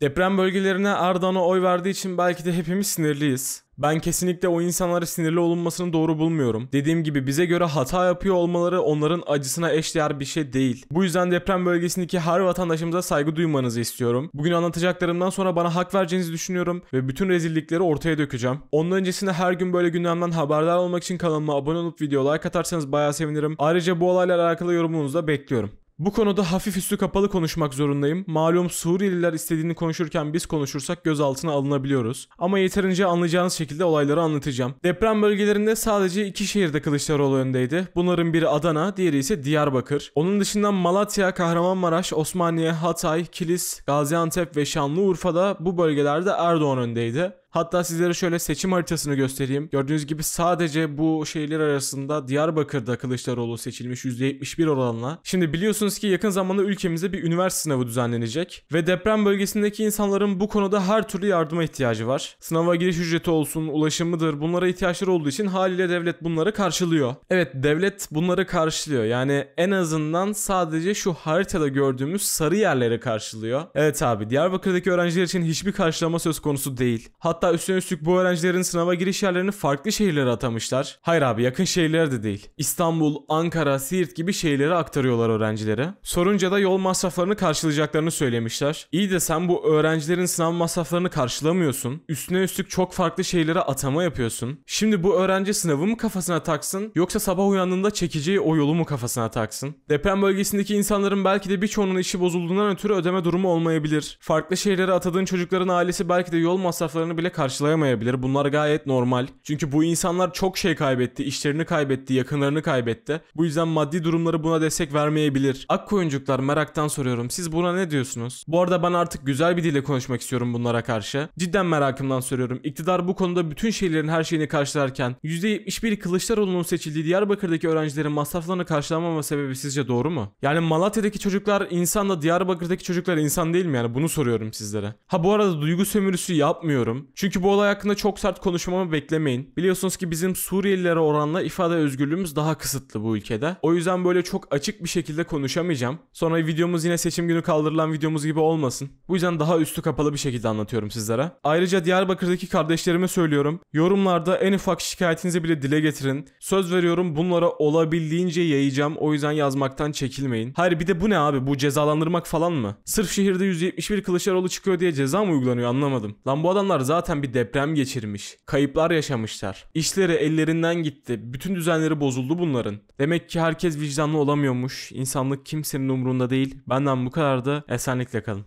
Deprem bölgelerine Erdoğan'a oy verdiği için belki de hepimiz sinirliyiz. Ben kesinlikle o insanlara sinirli olunmasını doğru bulmuyorum. Dediğim gibi bize göre hata yapıyor olmaları onların acısına eşdeğer bir şey değil. Bu yüzden deprem bölgesindeki her vatandaşımıza saygı duymanızı istiyorum. Bugün anlatacaklarımdan sonra bana hak vereceğinizi düşünüyorum ve bütün rezillikleri ortaya dökeceğim. Ondan öncesinde her gün böyle gündemden haberdar olmak için kanalıma abone olup video like atarsanız bayağı sevinirim. Ayrıca bu olayla alakalı yorumunuzu da bekliyorum. Bu konuda hafif üstü kapalı konuşmak zorundayım. Malum Suriyeliler istediğini konuşurken biz konuşursak gözaltına alınabiliyoruz. Ama yeterince anlayacağınız şekilde olayları anlatacağım. Deprem bölgelerinde sadece iki şehirde Kılıçdaroğlu öndeydi. Bunların biri Adana, diğeri ise Diyarbakır. Onun dışında Malatya, Kahramanmaraş, Osmaniye, Hatay, Kilis, Gaziantep ve Şanlıurfa'da bu bölgelerde Erdoğan öndeydi. Hatta sizlere şöyle seçim haritasını göstereyim. Gördüğünüz gibi sadece bu şehirler arasında Diyarbakır'da Kılıçdaroğlu seçilmiş %71 oranla. Şimdi biliyorsunuz ki yakın zamanda ülkemizde bir üniversite sınavı düzenlenecek ve deprem bölgesindeki insanların bu konuda her türlü yardıma ihtiyacı var. Sınava giriş ücreti olsun, ulaşımıdır bunlara ihtiyaçları olduğu için haliyle devlet bunları karşılıyor. Evet devlet bunları karşılıyor. Yani en azından sadece şu haritada gördüğümüz sarı yerleri karşılıyor. Evet abi Diyarbakır'daki öğrenciler için hiçbir karşılama söz konusu değil. Hatta Hatta üstüne üstlük bu öğrencilerin sınava giriş yerlerini farklı şehirlere atamışlar. Hayır abi yakın şehirler de değil. İstanbul, Ankara, Siirt gibi şehirlere aktarıyorlar öğrencilere. Sorunca da yol masraflarını karşılayacaklarını söylemişler. İyi de sen bu öğrencilerin sınav masraflarını karşılamıyorsun. Üstüne üstlük çok farklı şehirlere atama yapıyorsun. Şimdi bu öğrenci sınavı mı kafasına taksın yoksa sabah uyandığında çekeceği o yolu mu kafasına taksın? Deprem bölgesindeki insanların belki de birçoğunun işi bozulduğundan ötürü ödeme durumu olmayabilir. Farklı şehirlere atadığın çocukların ailesi belki de yol masraflarını bile bile karşılayamayabilir. Bunlar gayet normal. Çünkü bu insanlar çok şey kaybetti. işlerini kaybetti, yakınlarını kaybetti. Bu yüzden maddi durumları buna destek vermeyebilir. Ak koyuncuklar meraktan soruyorum. Siz buna ne diyorsunuz? Bu arada ben artık güzel bir dille konuşmak istiyorum bunlara karşı. Cidden merakımdan soruyorum. İktidar bu konuda bütün şeylerin her şeyini karşılarken %71 Kılıçdaroğlu'nun seçildiği Diyarbakır'daki öğrencilerin masraflarını karşılamama sebebi sizce doğru mu? Yani Malatya'daki çocuklar insan da Diyarbakır'daki çocuklar insan değil mi yani? Bunu soruyorum sizlere. Ha bu arada duygu sömürüsü yapmıyorum. Çünkü bu olay hakkında çok sert konuşmamı beklemeyin. Biliyorsunuz ki bizim Suriyelilere oranla ifade özgürlüğümüz daha kısıtlı bu ülkede. O yüzden böyle çok açık bir şekilde konuşamayacağım. Sonra videomuz yine seçim günü kaldırılan videomuz gibi olmasın. Bu yüzden daha üstü kapalı bir şekilde anlatıyorum sizlere. Ayrıca Diyarbakır'daki kardeşlerime söylüyorum. Yorumlarda en ufak şikayetinizi bile dile getirin. Söz veriyorum bunlara olabildiğince yayacağım. O yüzden yazmaktan çekilmeyin. Hayır bir de bu ne abi? Bu cezalandırmak falan mı? Sırf şehirde 171 Kılıçdaroğlu çıkıyor diye ceza mı uygulanıyor anlamadım. Lan bu adamlar zaten zaten bir deprem geçirmiş. Kayıplar yaşamışlar. İşleri ellerinden gitti. Bütün düzenleri bozuldu bunların. Demek ki herkes vicdanlı olamıyormuş. İnsanlık kimsenin umrunda değil. Benden bu kadar da esenlikle kalın.